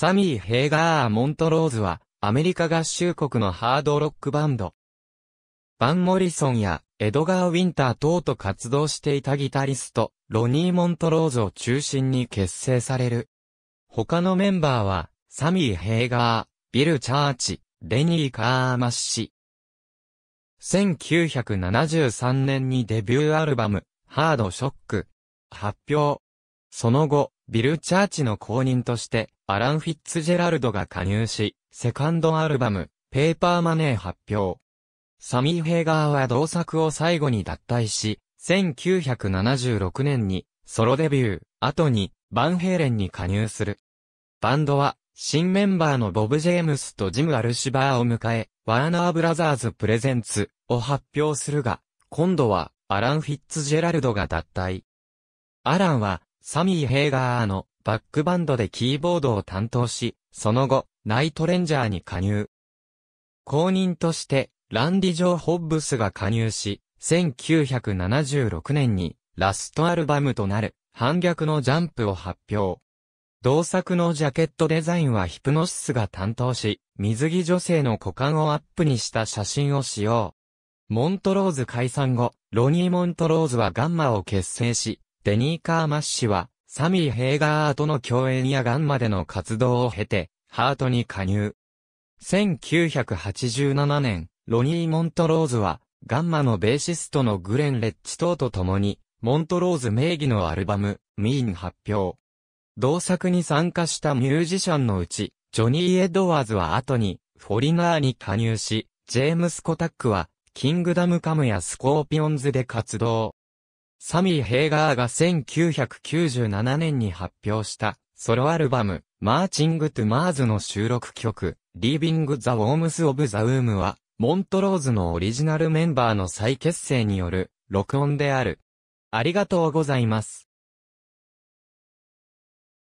サミー・ヘイガー・モントローズは、アメリカ合衆国のハードロックバンド。バン・モリソンやエドガー・ウィンター等と活動していたギタリスト、ロニー・モントローズを中心に結成される。他のメンバーは、サミー・ヘイガー、ビル・チャーチ、レニー・カーマッシ。1973年にデビューアルバム、ハード・ショック。発表。その後、ビル・チャーチの公認として、アラン・フィッツジェラルドが加入し、セカンドアルバム、ペーパーマネー発表。サミー・ヘーガーは同作を最後に脱退し、1976年にソロデビュー、後にバンヘイレンに加入する。バンドは新メンバーのボブ・ジェームスとジム・アルシバーを迎え、ワーナー・ブラザーズ・プレゼンツを発表するが、今度はアラン・フィッツジェラルドが脱退。アランはサミー・ヘーガーのバックバンドでキーボードを担当し、その後、ナイトレンジャーに加入。公認として、ランディ・ジョー・ホッブスが加入し、1976年に、ラストアルバムとなる、反逆のジャンプを発表。同作のジャケットデザインはヒプノシスが担当し、水着女性の股間をアップにした写真を使用。モントローズ解散後、ロニー・モントローズはガンマを結成し、デニー・カーマッシュはサミー・ヘイガーとの共演やガンまでの活動を経て、ハートに加入。1987年、ロニー・モントローズは、ガンマのベーシストのグレン・レッチ等と共に、モントローズ名義のアルバム、ミーン発表。同作に参加したミュージシャンのうち、ジョニー・エドワーズは後に、フォリナーに加入し、ジェームス・コタックは、キングダムカムやスコーピオンズで活動。サミー・ヘイガーが1997年に発表したソロアルバム、マーチング・トゥ・マーズの収録曲、リービング・ザ・ウォーム w オブ・ザ・ウ of は、モントローズのオリジナルメンバーの再結成による録音である。ありがとうございます。